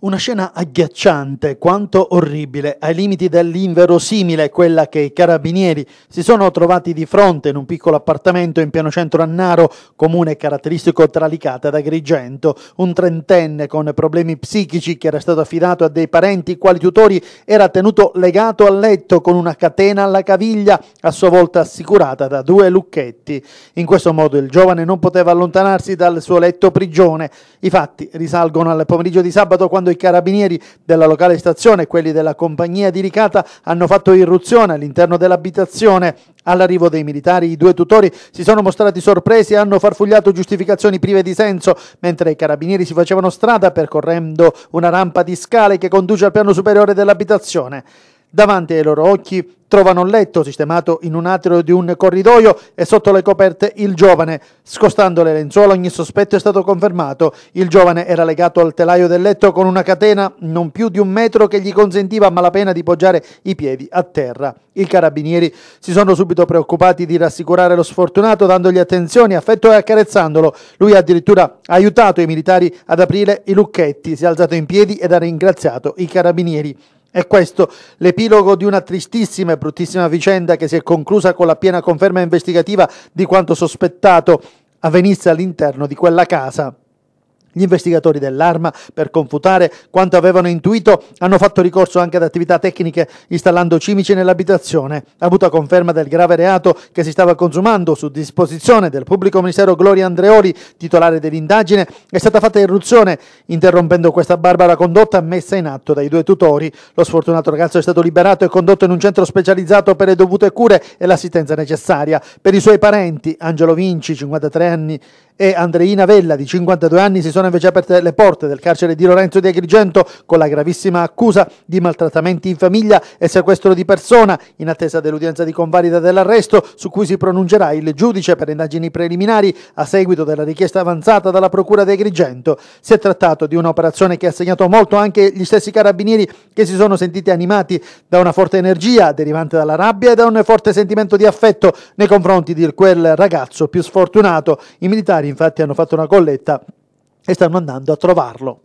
Una scena agghiacciante quanto orribile, ai limiti dell'inverosimile, quella che i carabinieri si sono trovati di fronte in un piccolo appartamento in piano centro Annaro, comune caratteristico tralicata da Grigento. Un trentenne con problemi psichici che era stato affidato a dei parenti, i quali tutori era tenuto legato al letto con una catena alla caviglia, a sua volta assicurata da due lucchetti. In questo modo il giovane non poteva allontanarsi dal suo letto prigione. I fatti risalgono al pomeriggio di sabato quando quando i carabinieri della locale stazione e quelli della compagnia di ricata hanno fatto irruzione all'interno dell'abitazione. All'arrivo dei militari i due tutori si sono mostrati sorpresi e hanno farfugliato giustificazioni prive di senso, mentre i carabinieri si facevano strada percorrendo una rampa di scale che conduce al piano superiore dell'abitazione. Davanti ai loro occhi trovano un letto sistemato in un atrio di un corridoio e sotto le coperte il giovane. Scostando le lenzuola ogni sospetto è stato confermato. Il giovane era legato al telaio del letto con una catena non più di un metro che gli consentiva a malapena di poggiare i piedi a terra. I carabinieri si sono subito preoccupati di rassicurare lo sfortunato dandogli attenzione, affetto e accarezzandolo. Lui ha addirittura aiutato i militari ad aprire i lucchetti, si è alzato in piedi ed ha ringraziato i carabinieri. È questo l'epilogo di una tristissima e bruttissima vicenda che si è conclusa con la piena conferma investigativa di quanto sospettato avvenisse all'interno di quella casa. Gli investigatori dell'arma, per confutare quanto avevano intuito, hanno fatto ricorso anche ad attività tecniche, installando cimici nell'abitazione. Avuta conferma del grave reato che si stava consumando su disposizione del pubblico ministero Gloria Andreoli, titolare dell'indagine, è stata fatta irruzione, interrompendo questa barbara condotta messa in atto dai due tutori. Lo sfortunato ragazzo è stato liberato e condotto in un centro specializzato per le dovute cure e l'assistenza necessaria. Per i suoi parenti, Angelo Vinci, 53 anni, e Andreina Vella, di 52 anni, si sono sono invece aperte le porte del carcere di Lorenzo di Agrigento con la gravissima accusa di maltrattamenti in famiglia e sequestro di persona in attesa dell'udienza di convalida dell'arresto su cui si pronuncerà il giudice per indagini preliminari a seguito della richiesta avanzata dalla procura di Agrigento. Si è trattato di un'operazione che ha segnato molto anche gli stessi carabinieri che si sono sentiti animati da una forte energia derivante dalla rabbia e da un forte sentimento di affetto nei confronti di quel ragazzo più sfortunato. I militari infatti hanno fatto una colletta e stanno andando a trovarlo.